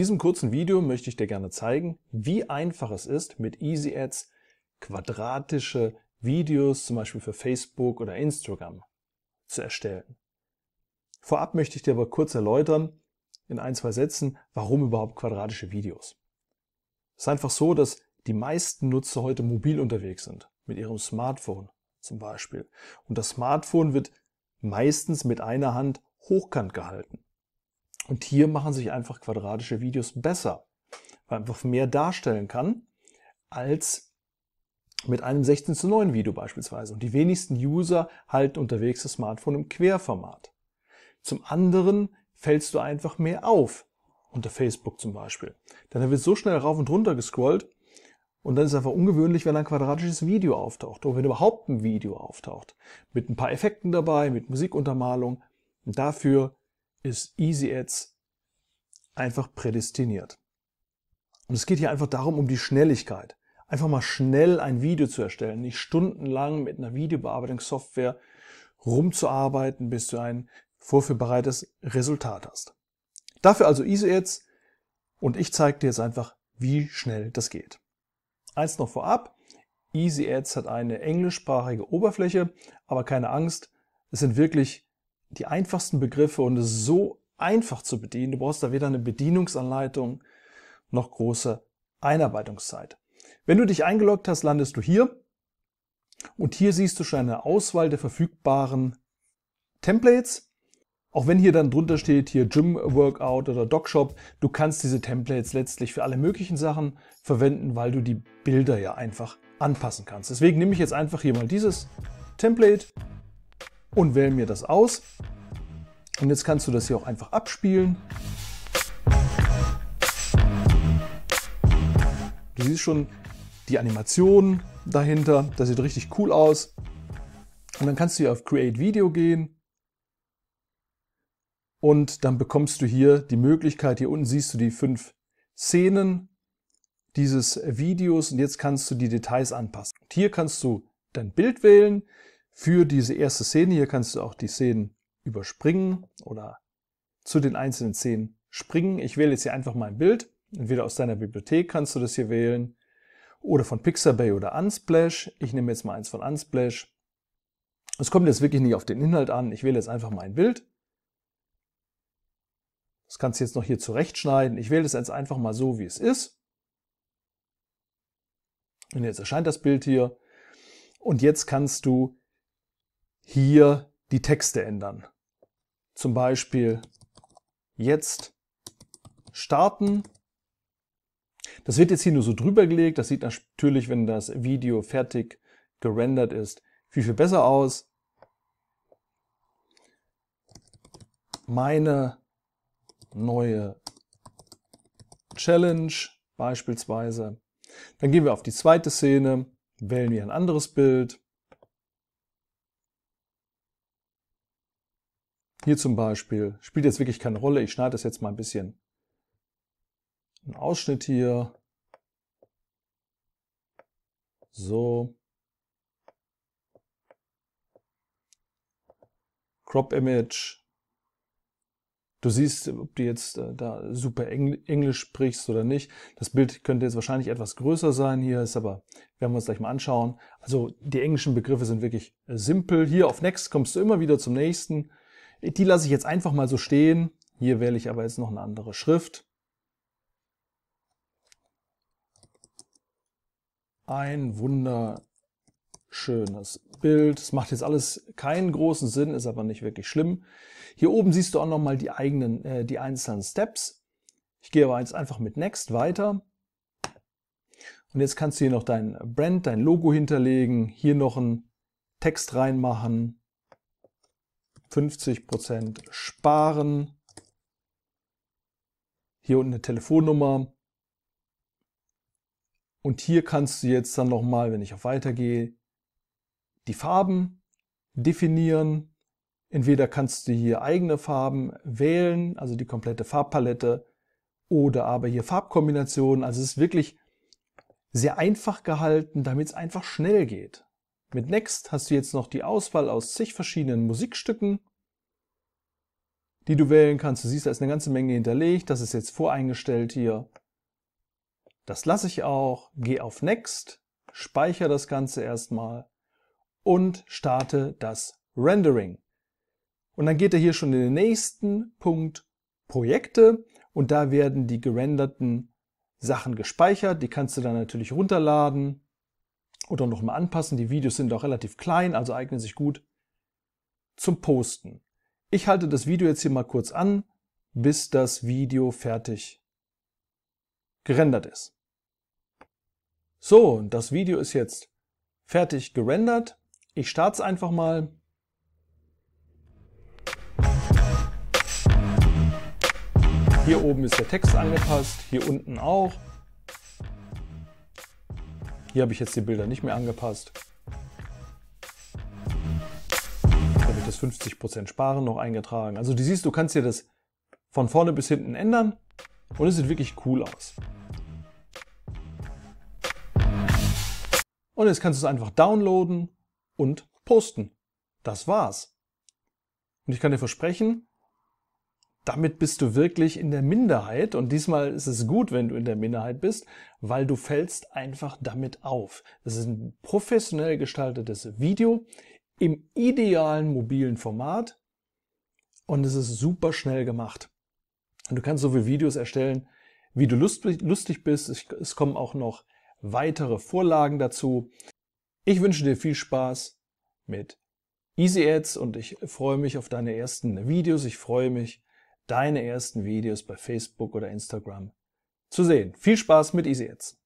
diesem kurzen Video möchte ich dir gerne zeigen, wie einfach es ist, mit Easy Ads quadratische Videos zum Beispiel für Facebook oder Instagram zu erstellen. Vorab möchte ich dir aber kurz erläutern, in ein, zwei Sätzen, warum überhaupt quadratische Videos. Es ist einfach so, dass die meisten Nutzer heute mobil unterwegs sind, mit ihrem Smartphone zum Beispiel. Und das Smartphone wird meistens mit einer Hand hochkant gehalten. Und hier machen sich einfach quadratische Videos besser, weil man einfach mehr darstellen kann als mit einem 16 zu 9 Video beispielsweise. Und die wenigsten User halten unterwegs das Smartphone im Querformat. Zum anderen fällst du einfach mehr auf, unter Facebook zum Beispiel. Dann wird so schnell rauf und runter gescrollt und dann ist es einfach ungewöhnlich, wenn ein quadratisches Video auftaucht oder wenn überhaupt ein Video auftaucht. Mit ein paar Effekten dabei, mit Musikuntermalung. Und dafür ist Ads einfach prädestiniert. Und es geht hier einfach darum, um die Schnelligkeit. Einfach mal schnell ein Video zu erstellen, nicht stundenlang mit einer Videobearbeitungssoftware rumzuarbeiten, bis du ein vorführbereites Resultat hast. Dafür also Easy Ads und ich zeige dir jetzt einfach, wie schnell das geht. Eins noch vorab, Easy Ads hat eine englischsprachige Oberfläche, aber keine Angst, es sind wirklich die einfachsten Begriffe und es ist so einfach zu bedienen. Du brauchst da weder eine Bedienungsanleitung noch große Einarbeitungszeit. Wenn du dich eingeloggt hast, landest du hier und hier siehst du schon eine Auswahl der verfügbaren Templates. Auch wenn hier dann drunter steht, hier Gym Workout oder DocShop, du kannst diese Templates letztlich für alle möglichen Sachen verwenden, weil du die Bilder ja einfach anpassen kannst. Deswegen nehme ich jetzt einfach hier mal dieses Template und wähle mir das aus. Und jetzt kannst du das hier auch einfach abspielen. Du siehst schon die Animation dahinter. Das sieht richtig cool aus. Und dann kannst du hier auf Create Video gehen. Und dann bekommst du hier die Möglichkeit, hier unten siehst du die fünf Szenen dieses Videos und jetzt kannst du die Details anpassen. Und hier kannst du dein Bild wählen für diese erste Szene. Hier kannst du auch die Szenen überspringen oder zu den einzelnen Szenen springen. Ich wähle jetzt hier einfach mal ein Bild. Entweder aus deiner Bibliothek kannst du das hier wählen oder von Pixabay oder Unsplash. Ich nehme jetzt mal eins von Unsplash. Es kommt jetzt wirklich nicht auf den Inhalt an. Ich wähle jetzt einfach mal ein Bild. Das kannst du jetzt noch hier zurechtschneiden. Ich wähle das jetzt einfach mal so, wie es ist. Und jetzt erscheint das Bild hier. Und jetzt kannst du hier die Texte ändern. Zum Beispiel jetzt starten. Das wird jetzt hier nur so drüber gelegt. Das sieht natürlich, wenn das Video fertig gerendert ist, viel, viel besser aus. Meine neue Challenge beispielsweise. Dann gehen wir auf die zweite Szene, wählen wir ein anderes Bild. Hier zum Beispiel spielt jetzt wirklich keine Rolle. Ich schneide das jetzt mal ein bisschen. Ein Ausschnitt hier. So. Crop Image. Du siehst, ob du jetzt äh, da super Englisch sprichst oder nicht. Das Bild könnte jetzt wahrscheinlich etwas größer sein. Hier ist aber, werden wir uns gleich mal anschauen. Also die englischen Begriffe sind wirklich äh, simpel. Hier auf Next kommst du immer wieder zum nächsten. Die lasse ich jetzt einfach mal so stehen. Hier wähle ich aber jetzt noch eine andere Schrift. Ein wunderschönes Bild. Es macht jetzt alles keinen großen Sinn, ist aber nicht wirklich schlimm. Hier oben siehst du auch nochmal die eigenen, äh, die einzelnen Steps. Ich gehe aber jetzt einfach mit Next weiter. Und jetzt kannst du hier noch dein Brand, dein Logo hinterlegen, hier noch einen Text reinmachen, 50 sparen. Hier unten eine Telefonnummer. Und hier kannst du jetzt dann nochmal, wenn ich auf weitergehe, die Farben definieren. Entweder kannst du hier eigene Farben wählen, also die komplette Farbpalette, oder aber hier Farbkombinationen. Also es ist wirklich sehr einfach gehalten, damit es einfach schnell geht. Mit Next hast du jetzt noch die Auswahl aus zig verschiedenen Musikstücken, die du wählen kannst. Du siehst, da ist eine ganze Menge hinterlegt. Das ist jetzt voreingestellt hier. Das lasse ich auch. Geh auf Next, speichere das Ganze erstmal und starte das Rendering. Und dann geht er hier schon in den nächsten Punkt Projekte und da werden die gerenderten Sachen gespeichert. Die kannst du dann natürlich runterladen oder nochmal anpassen. Die Videos sind auch relativ klein, also eignen sich gut zum Posten. Ich halte das Video jetzt hier mal kurz an, bis das Video fertig gerendert ist. So, das Video ist jetzt fertig gerendert. Ich starte es einfach mal. Hier oben ist der Text angepasst, hier unten auch. Hier habe ich jetzt die Bilder nicht mehr angepasst. Da wird das 50% Sparen noch eingetragen. Also du siehst, du kannst dir das von vorne bis hinten ändern und es sieht wirklich cool aus. Und jetzt kannst du es einfach downloaden und posten. Das war's. Und ich kann dir versprechen, damit bist du wirklich in der Minderheit und diesmal ist es gut, wenn du in der Minderheit bist, weil du fällst einfach damit auf. Es ist ein professionell gestaltetes Video im idealen mobilen Format und es ist super schnell gemacht. Und du kannst so viele Videos erstellen, wie du lustig bist. Es kommen auch noch weitere Vorlagen dazu. Ich wünsche dir viel Spaß mit Easy Ads und ich freue mich auf deine ersten Videos. Ich freue mich, deine ersten Videos bei Facebook oder Instagram zu sehen. Viel Spaß mit EasyAds!